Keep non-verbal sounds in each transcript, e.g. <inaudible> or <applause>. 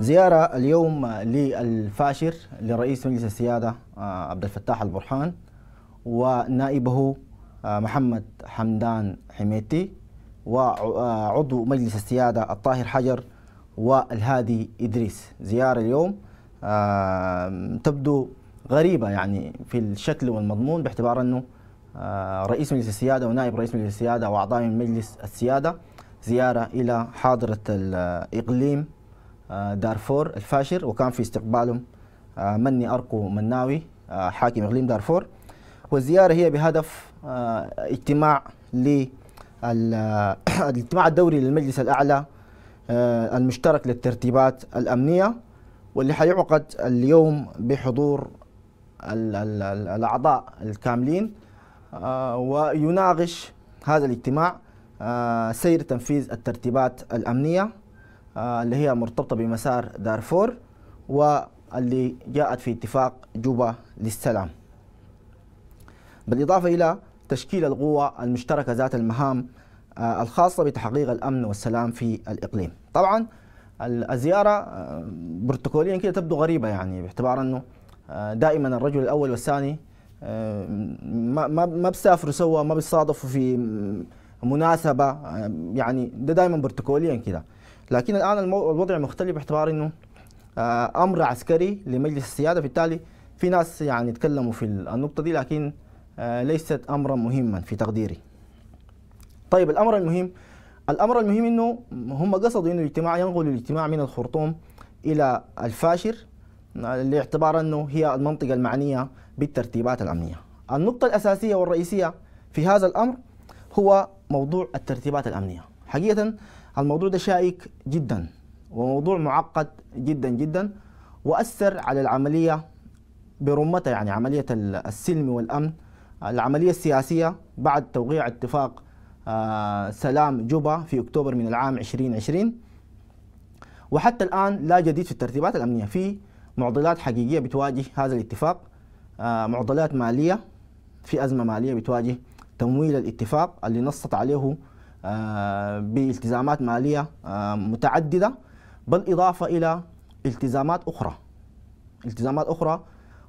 زيارة اليوم للفاشر لرئيس مجلس السيادة آه، عبد الفتاح البرحان ونائبه آه، محمد حمدان حميتي وعضو مجلس السيادة الطاهر حجر والهادي إدريس زيارة اليوم آه، تبدو غريبة يعني في الشكل والمضمون باعتبار أنه رئيس مجلس السيادة ونائب رئيس مجلس السيادة وأعضاء مجلس السيادة زيارة إلى حاضرة الإقليم آه، دارفور الفاشر وكان في استقبالهم آه، مني أرقو مناوي آه، حاكم إقليم دارفور والزيارة هي بهدف اجتماع للاجتماع <coughs> الدوري للمجلس الأعلى المشترك للترتيبات الأمنية واللي حيعقد اليوم بحضور الأعضاء الكاملين ويناقش هذا الاجتماع سير تنفيذ الترتيبات الأمنية آه، اللي هي مرتبطة بمسار دارفور واللي جاءت في اتفاق جوبا للسلام بالإضافة إلى تشكيل القوة المشتركة ذات المهام آه، الخاصة بتحقيق الأمن والسلام في الإقليم طبعا الزيارة آه، بروتوكوليا كده تبدو غريبة يعني باعتبار أنه دائما الرجل الأول والثاني ما ما بسافروا سوا ما بيصادفوا في مناسبة يعني ده دا دائما بروتوكوليا كده لكن الان الوضع مختلف باعتبار انه آه، امر عسكري لمجلس السياده بالتالي في ناس يعني تكلموا في النقطه دي لكن آه، ليست امرا مهما في تقديري طيب الامر المهم الامر المهم انه هم قصدوا انه الاجتماع ينقل الاجتماع من الخرطوم الى الفاشر لاعتبار انه هي المنطقه المعنيه بالترتيبات الامنيه. النقطه الاساسيه والرئيسيه في هذا الامر هو موضوع الترتيبات الامنيه. حقيقه الموضوع ده شائك جدا وموضوع معقد جدا جدا وأثر على العملية برمتها يعني عملية السلم والأمن العملية السياسية بعد توقيع اتفاق آه، سلام جوبا في أكتوبر من العام 2020 وحتى الآن لا جديد في الترتيبات الأمنية في معضلات حقيقية بتواجه هذا الاتفاق آه، معضلات مالية في أزمة مالية بتواجه تمويل الاتفاق اللي نصت عليه آه، بالتزامات مالية آه، متعددة بالإضافة إلى التزامات أخرى التزامات أخرى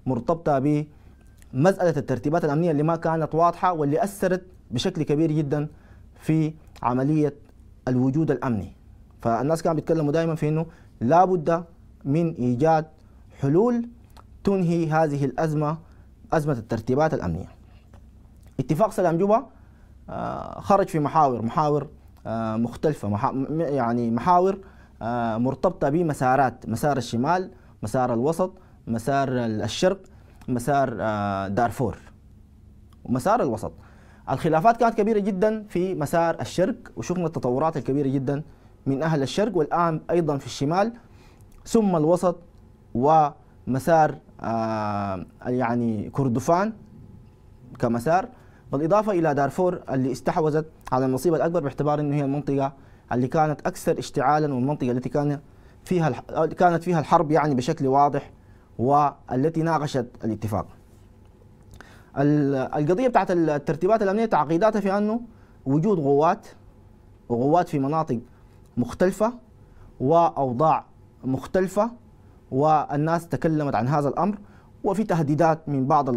مرتبطة بمسألة الترتيبات الأمنية اللي ما كانت واضحة واللي أثرت بشكل كبير جدا في عملية الوجود الأمني فالناس كانوا بيتكلموا دائما في أنه لابد من إيجاد حلول تنهي هذه الأزمة أزمة الترتيبات الأمنية اتفاق سلام جوبا آه، خرج في محاور محاور آه، مختلفة يعني محاور آه، مرتبطة بمسارات مسار الشمال مسار الوسط مسار الشرق مسار دارفور ومسار الوسط الخلافات كانت كبيرة جدا في مسار الشرق وشفنا التطورات الكبيرة جدا من أهل الشرق والآن أيضا في الشمال ثم الوسط ومسار يعني كردفان كمسار بالإضافة إلى دارفور اللي استحوذت على النصيب الأكبر باعتبار انه هي المنطقة اللي كانت أكثر اشتعالا والمنطقة التي كان فيها كانت فيها الحرب يعني بشكل واضح والتي ناقشت الاتفاق. القضية بتاعت الترتيبات الأمنية تعقيداتها في أنه وجود غوات وغوات في مناطق مختلفة وأوضاع مختلفة والناس تكلمت عن هذا الأمر وفي تهديدات من بعض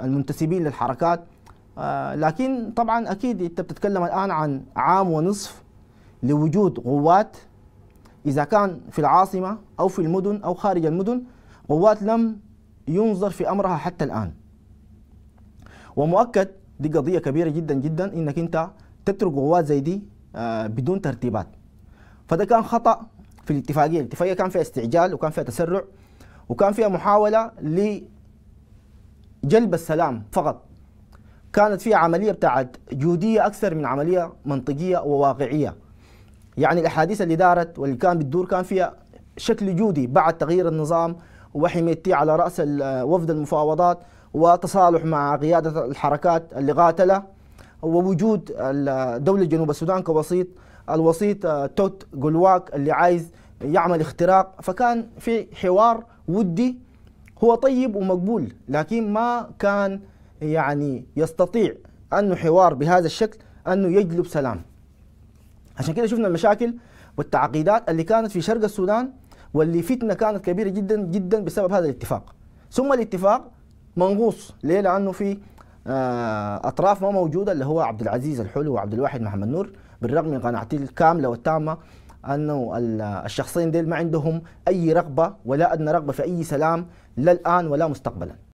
المنتسبين للحركات آه، لكن طبعا اكيد انت بتتكلم الان عن عام ونصف لوجود قوات اذا كان في العاصمه او في المدن او خارج المدن قوات لم ينظر في امرها حتى الان ومؤكد دي قضيه كبيره جدا جدا انك انت تترك قوات زي دي آه، بدون ترتيبات فده كان خطا في الاتفاقيه الاتفاقيه كان فيها استعجال وكان فيها تسرع وكان فيها محاولة لجلب السلام فقط كانت فيها عملية بتاعت جهودية أكثر من عملية منطقية وواقعية يعني الأحاديث اللي دارت واللي كان بتدور كان فيها شكل جودي بعد تغيير النظام وحميتي على رأس وفد المفاوضات وتصالح مع قيادة الحركات اللي قاتله ووجود دولة جنوب السودان كوسيط الوسيط آه، توت جولواك اللي عايز يعمل اختراق فكان في حوار ودي هو طيب ومقبول لكن ما كان يعني يستطيع أنه حوار بهذا الشكل أنه يجلب سلام عشان كده شفنا المشاكل والتعقيدات اللي كانت في شرق السودان واللي فتنة كانت كبيرة جدا جدا بسبب هذا الاتفاق ثم الاتفاق منغوص ليه لأنه في آه، أطراف ما موجودة اللي هو عبد العزيز الحلو وعبد الواحد محمد نور بالرغم من قناعتي الكاملة والتامة انه الشخصين ديل ما عندهم اي رغبه ولا ادنى رغبه في اي سلام لا الان ولا مستقبلا